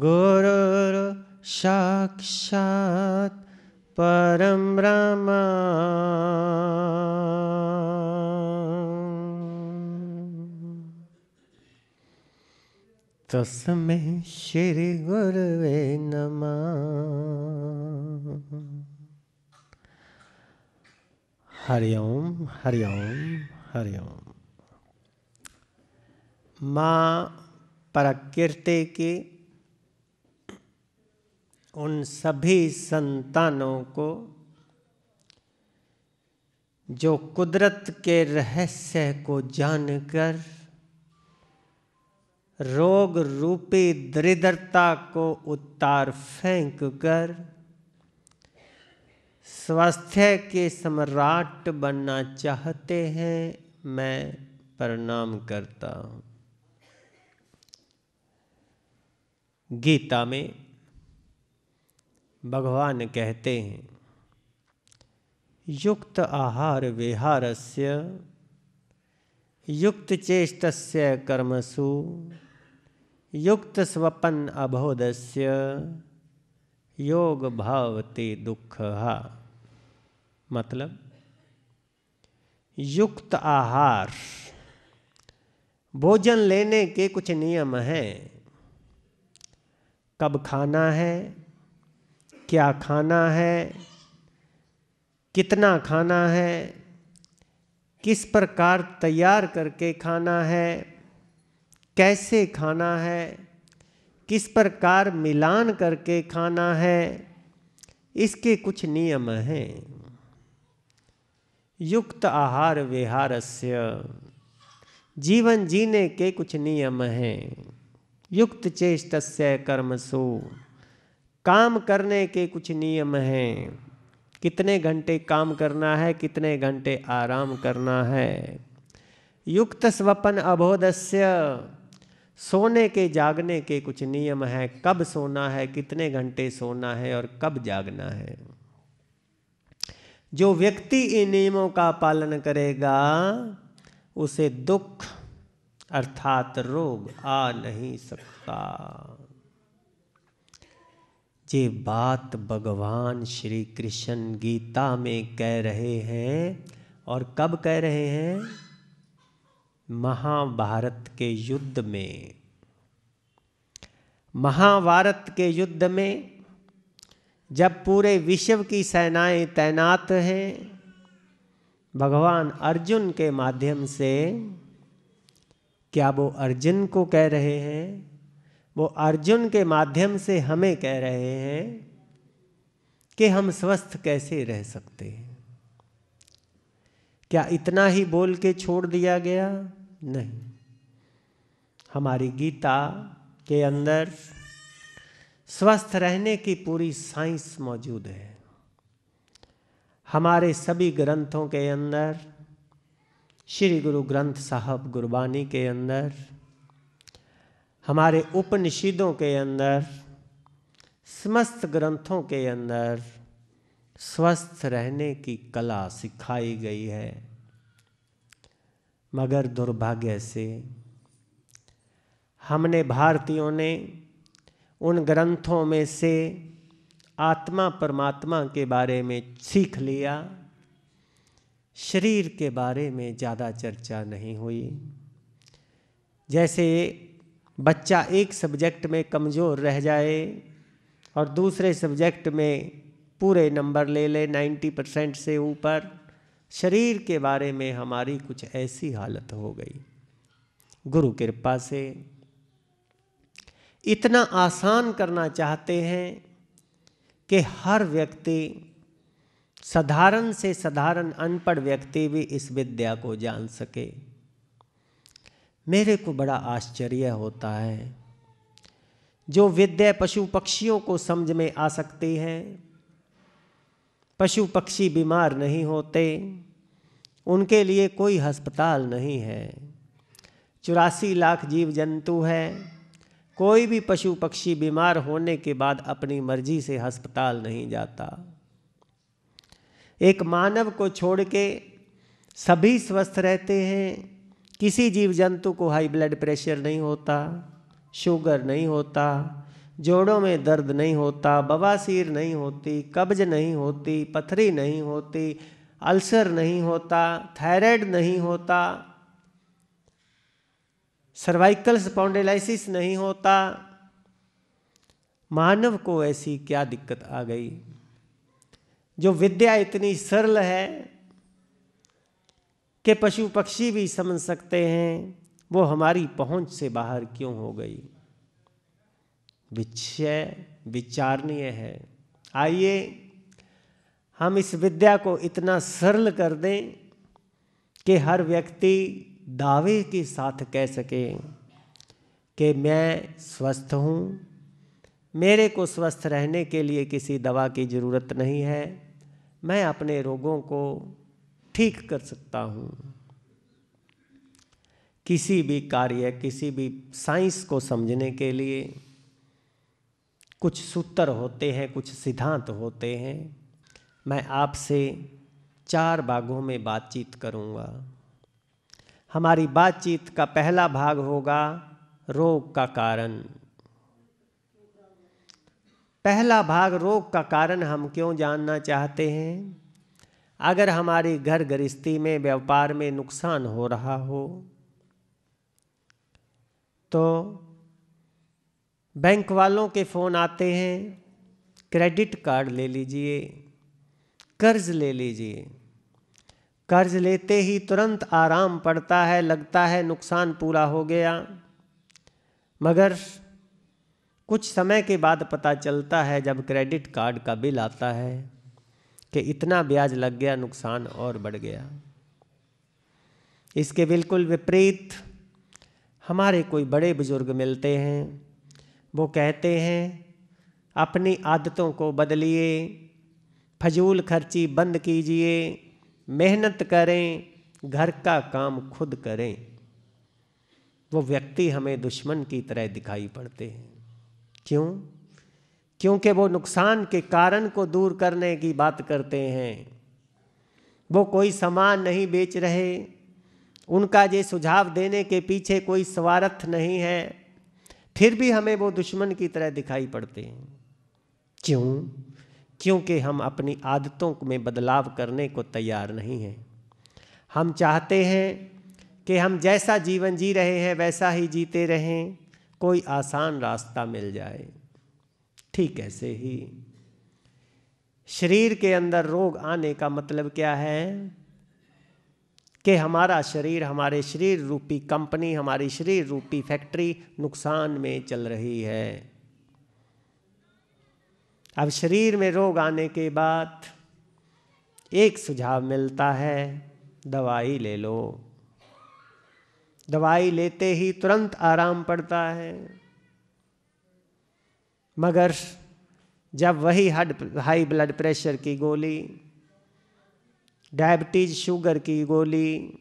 गुरुर साक्षात परम ब्रह्म श्री गुरुवे नमः हरिओम हरिओम हरिओम माँ प्रकृति की उन सभी संतानों को जो कुदरत के रहस्य को जानकर रोग रूपी दरिद्रता को उतार फेंक कर स्वास्थ्य के सम्राट बनना चाहते हैं मैं प्रणाम करता हूँ गीता में भगवान कहते हैं युक्त आहार विहारस्य युक्त चेष्टस्य कर्मसु युक्त स्वपन अबोधस्य योग भावते दुख मतलब युक्त आहार भोजन लेने के कुछ नियम हैं कब खाना है क्या खाना है कितना खाना है किस प्रकार तैयार करके खाना है कैसे खाना है किस प्रकार मिलान करके खाना है इसके कुछ नियम हैं युक्त आहार विहारस्य जीवन जीने के कुछ नियम हैं युक्त चेष्ट कर्मसु काम करने के कुछ नियम हैं कितने घंटे काम करना है कितने घंटे आराम करना है युक्त स्वपन अबोधस्य सोने के जागने के कुछ नियम हैं कब सोना है कितने घंटे सोना है और कब जागना है जो व्यक्ति इन नियमों का पालन करेगा उसे दुख अर्थात रोग आ नहीं सकता ये बात भगवान श्री कृष्ण गीता में कह रहे हैं और कब कह रहे हैं महाभारत के युद्ध में महाभारत के युद्ध में जब पूरे विश्व की सेनाएं तैनात हैं भगवान अर्जुन के माध्यम से क्या वो अर्जुन को कह रहे हैं वो अर्जुन के माध्यम से हमें कह रहे हैं कि हम स्वस्थ कैसे रह सकते हैं क्या इतना ही बोल के छोड़ दिया गया नहीं हमारी गीता के अंदर स्वस्थ रहने की पूरी साइंस मौजूद है हमारे सभी ग्रंथों के अंदर श्री गुरु ग्रंथ साहब गुरबानी के अंदर हमारे उपनिषदों के अंदर समस्त ग्रंथों के अंदर स्वस्थ रहने की कला सिखाई गई है मगर दुर्भाग्य से हमने भारतीयों ने उन ग्रंथों में से आत्मा परमात्मा के बारे में सीख लिया शरीर के बारे में ज़्यादा चर्चा नहीं हुई जैसे बच्चा एक सब्जेक्ट में कमज़ोर रह जाए और दूसरे सब्जेक्ट में पूरे नंबर ले ले 90 परसेंट से ऊपर शरीर के बारे में हमारी कुछ ऐसी हालत हो गई गुरु कृपा से इतना आसान करना चाहते हैं कि हर व्यक्ति साधारण से साधारण अनपढ़ व्यक्ति भी इस विद्या को जान सके मेरे को बड़ा आश्चर्य होता है जो विद्या पशु पक्षियों को समझ में आ सकती है पशु पक्षी बीमार नहीं होते उनके लिए कोई अस्पताल नहीं है चौरासी लाख जीव जंतु है कोई भी पशु पक्षी बीमार होने के बाद अपनी मर्जी से अस्पताल नहीं जाता एक मानव को छोड़ के सभी स्वस्थ रहते हैं किसी जीव जंतु को हाई ब्लड प्रेशर नहीं होता शुगर नहीं होता जोड़ों में दर्द नहीं होता बवासीर नहीं होती कब्ज नहीं होती पथरी नहीं होती अल्सर नहीं होता थायराइड नहीं होता सर्वाइकल स्पॉन्डिलाइसिस नहीं होता मानव को ऐसी क्या दिक्कत आ गई जो विद्या इतनी सरल है के पशु पक्षी भी समझ सकते हैं वो हमारी पहुंच से बाहर क्यों हो गई विषय विचारणीय है आइए हम इस विद्या को इतना सरल कर दें कि हर व्यक्ति दावे के साथ कह सके कि मैं स्वस्थ हूँ मेरे को स्वस्थ रहने के लिए किसी दवा की ज़रूरत नहीं है मैं अपने रोगों को ठीक कर सकता हूं किसी भी कार्य किसी भी साइंस को समझने के लिए कुछ सूत्र होते हैं कुछ सिद्धांत होते हैं मैं आपसे चार भागों में बातचीत करूंगा हमारी बातचीत का पहला भाग होगा रोग का कारण पहला भाग रोग का कारण हम क्यों जानना चाहते हैं अगर हमारी घर गृहस्थी में व्यापार में नुकसान हो रहा हो तो बैंक वालों के फ़ोन आते हैं क्रेडिट कार्ड ले लीजिए कर्ज ले लीजिए कर्ज लेते ही तुरंत आराम पड़ता है लगता है नुकसान पूरा हो गया मगर कुछ समय के बाद पता चलता है जब क्रेडिट कार्ड का बिल आता है कि इतना ब्याज लग गया नुकसान और बढ़ गया इसके बिल्कुल विपरीत हमारे कोई बड़े बुजुर्ग मिलते हैं वो कहते हैं अपनी आदतों को बदलिए फजूल खर्ची बंद कीजिए मेहनत करें घर का काम खुद करें वो व्यक्ति हमें दुश्मन की तरह दिखाई पड़ते हैं क्यों क्योंकि वो नुकसान के कारण को दूर करने की बात करते हैं वो कोई सामान नहीं बेच रहे उनका ये सुझाव देने के पीछे कोई स्वार्थ नहीं है फिर भी हमें वो दुश्मन की तरह दिखाई पड़ते हैं क्यों क्योंकि हम अपनी आदतों में बदलाव करने को तैयार नहीं हैं हम चाहते हैं कि हम जैसा जीवन जी रहे हैं वैसा ही जीते रहें कोई आसान रास्ता मिल जाए ठीक ऐसे ही शरीर के अंदर रोग आने का मतलब क्या है कि हमारा शरीर हमारे शरीर रूपी कंपनी हमारी शरीर रूपी फैक्ट्री नुकसान में चल रही है अब शरीर में रोग आने के बाद एक सुझाव मिलता है दवाई ले लो दवाई लेते ही तुरंत आराम पड़ता है मगर जब वही हड हाई ब्लड प्रेशर की गोली डायबिटीज शुगर की गोली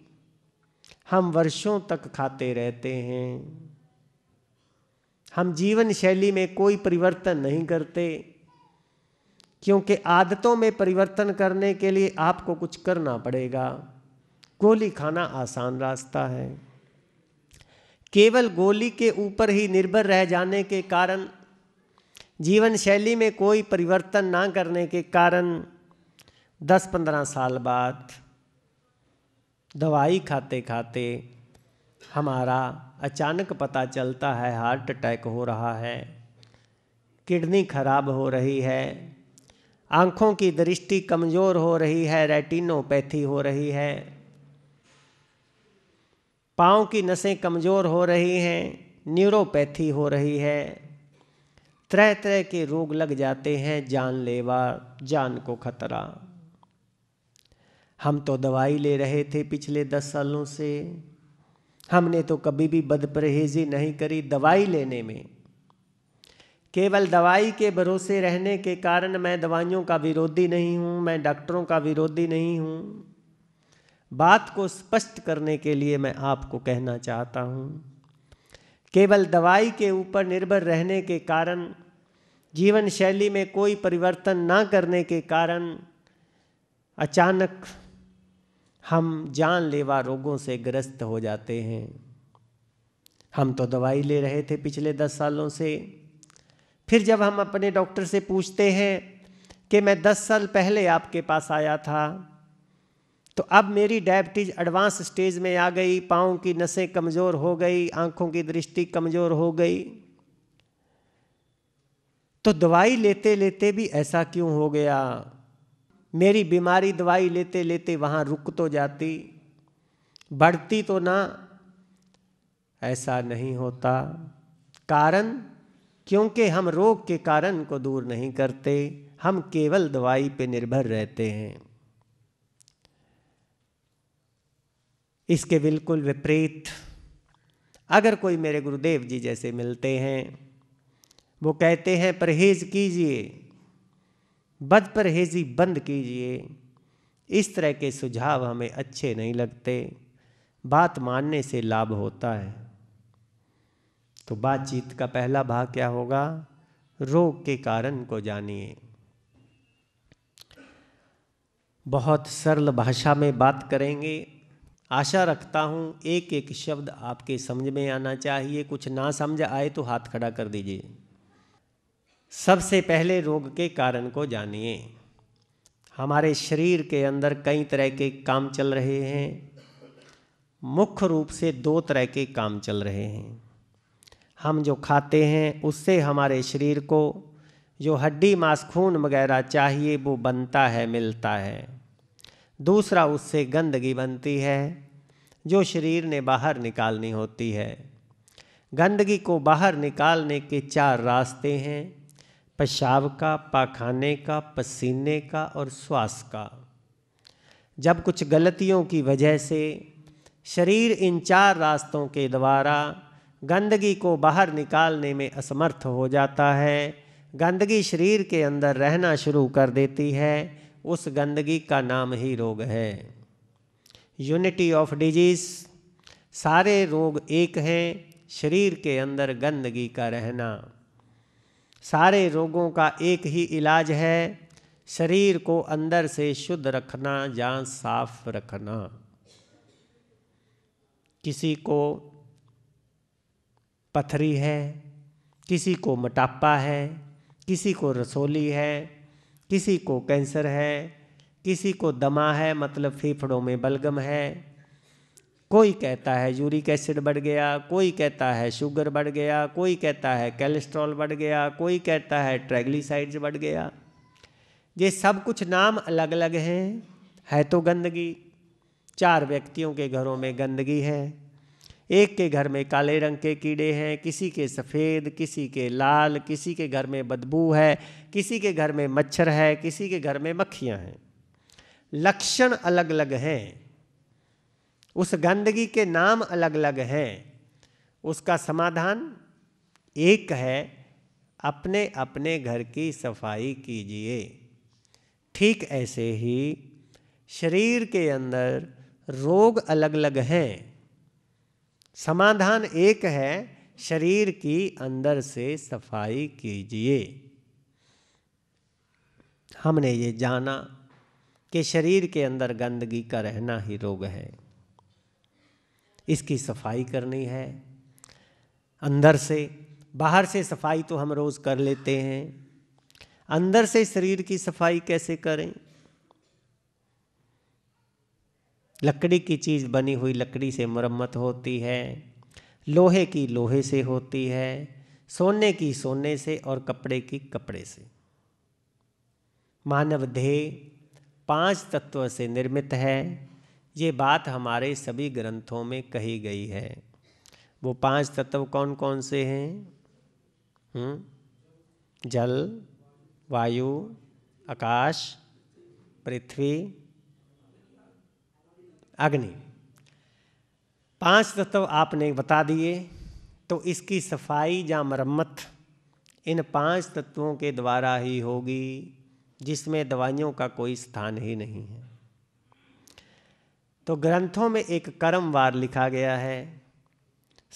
हम वर्षों तक खाते रहते हैं हम जीवन शैली में कोई परिवर्तन नहीं करते क्योंकि आदतों में परिवर्तन करने के लिए आपको कुछ करना पड़ेगा गोली खाना आसान रास्ता है केवल गोली के ऊपर ही निर्भर रह जाने के कारण जीवन शैली में कोई परिवर्तन ना करने के कारण 10-15 साल बाद दवाई खाते खाते हमारा अचानक पता चलता है हार्ट अटैक हो रहा है किडनी खराब हो रही है आँखों की दृष्टि कमज़ोर हो रही है रेटिनोपैथी हो रही है पाँव की नसें कमज़ोर हो रही हैं न्यूरोपैथी हो रही है तरह तरह के रोग लग जाते हैं जानलेवा जान को खतरा हम तो दवाई ले रहे थे पिछले दस सालों से हमने तो कभी भी बदपरहेजी नहीं करी दवाई लेने में केवल दवाई के भरोसे रहने के कारण मैं दवाइयों का विरोधी नहीं हूं मैं डॉक्टरों का विरोधी नहीं हूं बात को स्पष्ट करने के लिए मैं आपको कहना चाहता हूं केवल दवाई के ऊपर निर्भर रहने के कारण जीवन शैली में कोई परिवर्तन ना करने के कारण अचानक हम जानलेवा रोगों से ग्रस्त हो जाते हैं हम तो दवाई ले रहे थे पिछले दस सालों से फिर जब हम अपने डॉक्टर से पूछते हैं कि मैं दस साल पहले आपके पास आया था तो अब मेरी डायबिटीज़ एडवांस स्टेज में आ गई पाँव की नसें कमज़ोर हो गई आँखों की दृष्टि कमज़ोर हो गई तो दवाई लेते लेते भी ऐसा क्यों हो गया मेरी बीमारी दवाई लेते लेते वहाँ रुक तो जाती बढ़ती तो ना ऐसा नहीं होता कारण क्योंकि हम रोग के कारण को दूर नहीं करते हम केवल दवाई पे निर्भर रहते हैं इसके बिल्कुल विपरीत अगर कोई मेरे गुरुदेव जी जैसे मिलते हैं वो कहते हैं परहेज कीजिए बद परहेजी बंद कीजिए इस तरह के सुझाव हमें अच्छे नहीं लगते बात मानने से लाभ होता है तो बातचीत का पहला भाग क्या होगा रोग के कारण को जानिए बहुत सरल भाषा में बात करेंगे आशा रखता हूँ एक एक शब्द आपके समझ में आना चाहिए कुछ ना समझ आए तो हाथ खड़ा कर दीजिए सबसे पहले रोग के कारण को जानिए हमारे शरीर के अंदर कई तरह के काम चल रहे हैं मुख्य रूप से दो तरह के काम चल रहे हैं हम जो खाते हैं उससे हमारे शरीर को जो हड्डी मांस खून वगैरह चाहिए वो बनता है मिलता है दूसरा उससे गंदगी बनती है जो शरीर ने बाहर निकालनी होती है गंदगी को बाहर निकालने के चार रास्ते हैं पेशाब का पाखाने का पसीने का और श्वास का जब कुछ गलतियों की वजह से शरीर इन चार रास्तों के द्वारा गंदगी को बाहर निकालने में असमर्थ हो जाता है गंदगी शरीर के अंदर रहना शुरू कर देती है उस गंदगी का नाम ही रोग है यूनिटी ऑफ डिजीज़ सारे रोग एक हैं शरीर के अंदर गंदगी का रहना सारे रोगों का एक ही इलाज है शरीर को अंदर से शुद्ध रखना या साफ रखना किसी को पथरी है किसी को मोटापा है किसी को रसोली है किसी को कैंसर है किसी को दमा है मतलब फेफड़ों में बलगम है कोई कहता है यूरिक एसिड बढ़ गया कोई कहता है शुगर बढ़ गया कोई कहता है कैलेस्ट्रॉल बढ़ गया कोई कहता है ट्रैगलीसाइड्स बढ़ गया ये सब कुछ नाम अलग अलग हैं है तो गंदगी चार व्यक्तियों के घरों में गंदगी है एक के घर में काले रंग के कीड़े हैं किसी के सफ़ेद किसी के लाल किसी के घर में बदबू है किसी के घर में मच्छर है किसी के घर में मक्खियाँ हैं लक्षण अलग अलग हैं उस गंदगी के नाम अलग अलग हैं उसका समाधान एक है अपने अपने घर की सफाई कीजिए ठीक ऐसे ही शरीर के अंदर रोग अलग अलग हैं समाधान एक है शरीर की अंदर से सफाई कीजिए हमने ये जाना कि शरीर के अंदर गंदगी का रहना ही रोग है इसकी सफाई करनी है अंदर से बाहर से सफाई तो हम रोज़ कर लेते हैं अंदर से शरीर की सफाई कैसे करें लकड़ी की चीज़ बनी हुई लकड़ी से मरम्मत होती है लोहे की लोहे से होती है सोने की सोने से और कपड़े की कपड़े से मानव देह पांच तत्वों से निर्मित है ये बात हमारे सभी ग्रंथों में कही गई है वो पांच तत्व कौन कौन से हैं हुँ? जल वायु आकाश पृथ्वी अग्नि पांच तत्व आपने बता दिए तो इसकी सफाई या मरम्मत इन पांच तत्वों के द्वारा ही होगी जिसमें दवाइयों का कोई स्थान ही नहीं है तो ग्रंथों में एक कर्मवार लिखा गया है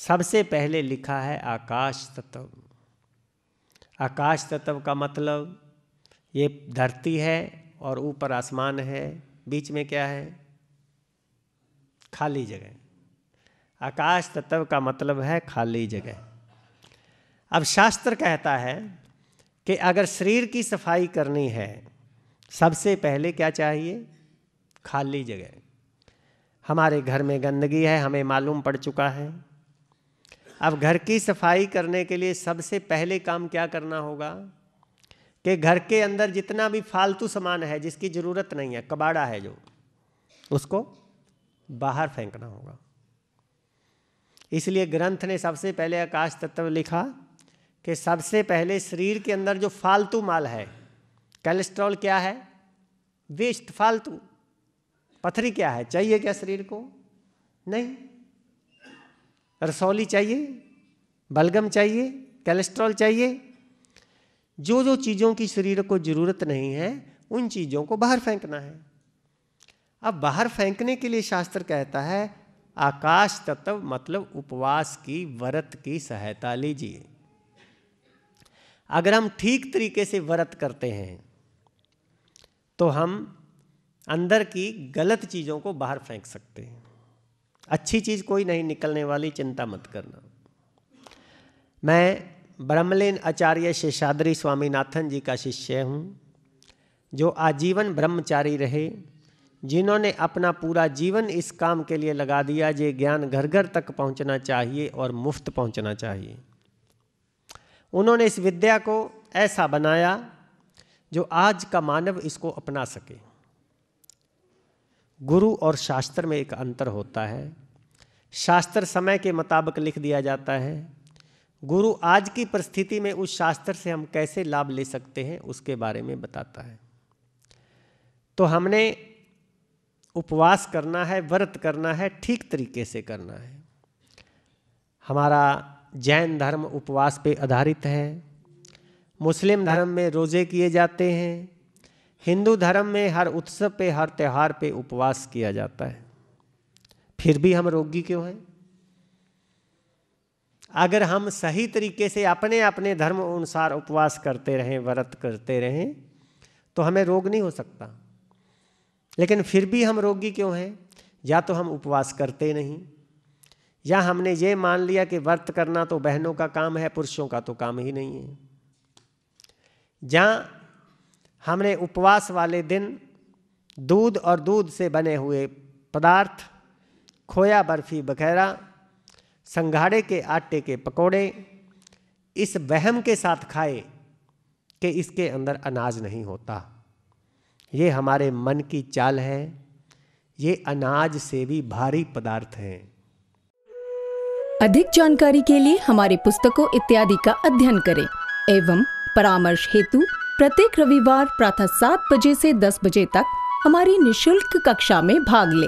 सबसे पहले लिखा है आकाश तत्व आकाश तत्व का मतलब ये धरती है और ऊपर आसमान है बीच में क्या है खाली जगह आकाश तत्व का मतलब है खाली जगह अब शास्त्र कहता है कि अगर शरीर की सफाई करनी है सबसे पहले क्या चाहिए खाली जगह हमारे घर में गंदगी है हमें मालूम पड़ चुका है अब घर की सफाई करने के लिए सबसे पहले काम क्या करना होगा कि घर के अंदर जितना भी फालतू सामान है जिसकी ज़रूरत नहीं है कबाड़ा है जो उसको बाहर फेंकना होगा इसलिए ग्रंथ ने सबसे पहले आकाश तत्व लिखा कि सबसे पहले शरीर के अंदर जो फालतू माल है कोलेस्ट्रॉल क्या है वेस्ट फालतू पथरी क्या है चाहिए क्या शरीर को नहीं रसौली चाहिए बलगम चाहिए कैलेस्ट्रॉल चाहिए जो जो चीज़ों की शरीर को ज़रूरत नहीं है उन चीज़ों को बाहर फेंकना है अब बाहर फेंकने के लिए शास्त्र कहता है आकाश तत्व मतलब उपवास की व्रत की सहायता लीजिए अगर हम ठीक तरीके से व्रत करते हैं तो हम अंदर की गलत चीज़ों को बाहर फेंक सकते हैं अच्छी चीज़ कोई नहीं निकलने वाली चिंता मत करना मैं ब्रह्मलीन आचार्य शेषाद्री स्वामीनाथन जी का शिष्य हूँ जो आजीवन ब्रह्मचारी रहे जिन्होंने अपना पूरा जीवन इस काम के लिए लगा दिया जे ज्ञान घर घर तक पहुँचना चाहिए और मुफ्त पहुँचना चाहिए उन्होंने इस विद्या को ऐसा बनाया जो आज का मानव इसको अपना सके गुरु और शास्त्र में एक अंतर होता है शास्त्र समय के मुताबिक लिख दिया जाता है गुरु आज की परिस्थिति में उस शास्त्र से हम कैसे लाभ ले सकते हैं उसके बारे में बताता है तो हमने उपवास करना है व्रत करना है ठीक तरीके से करना है हमारा जैन धर्म उपवास पे आधारित है मुस्लिम धर्म में रोज़े किए जाते हैं हिंदू धर्म में हर उत्सव पे हर त्यौहार पे उपवास किया जाता है फिर भी हम रोगी क्यों हैं अगर हम सही तरीके से अपने अपने धर्म अनुसार उपवास करते रहें व्रत करते रहें तो हमें रोग नहीं हो सकता लेकिन फिर भी हम रोगी क्यों हैं या तो हम उपवास करते नहीं या हमने ये मान लिया कि व्रत करना तो बहनों का काम है पुरुषों का तो काम ही नहीं है जहाँ हमने उपवास वाले दिन दूध और दूध से बने हुए पदार्थ खोया बर्फी वगैरह संघाड़े के आटे के पकोड़े इस वहम के साथ खाए कि इसके अंदर अनाज नहीं होता ये हमारे मन की चाल है ये अनाज से भी भारी पदार्थ हैं अधिक जानकारी के लिए हमारे पुस्तकों इत्यादि का अध्ययन करें एवं परामर्श हेतु प्रत्येक रविवार प्रातः सात बजे से दस बजे तक हमारी निशुल्क कक्षा में भाग ले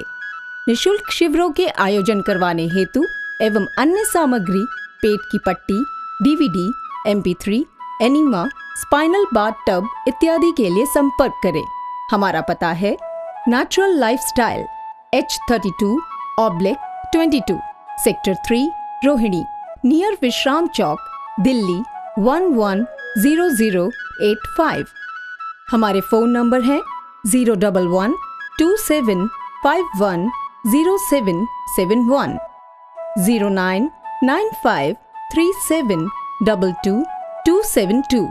निशुल्क शिविरों के आयोजन करवाने हेतु एवं अन्य सामग्री पेट की पट्टी डीवीडी थ्री एनिमा स्पाइनल बार टब इत्यादि के लिए संपर्क करें हमारा पता है natural lifestyle H thirty two oblique twenty two sector three Rohini near Vishram Chowk Delhi one one zero zero eight five हमारे फ़ोन नंबर हैं zero double one two seven five one zero seven seven one zero nine nine five three seven double two two seven to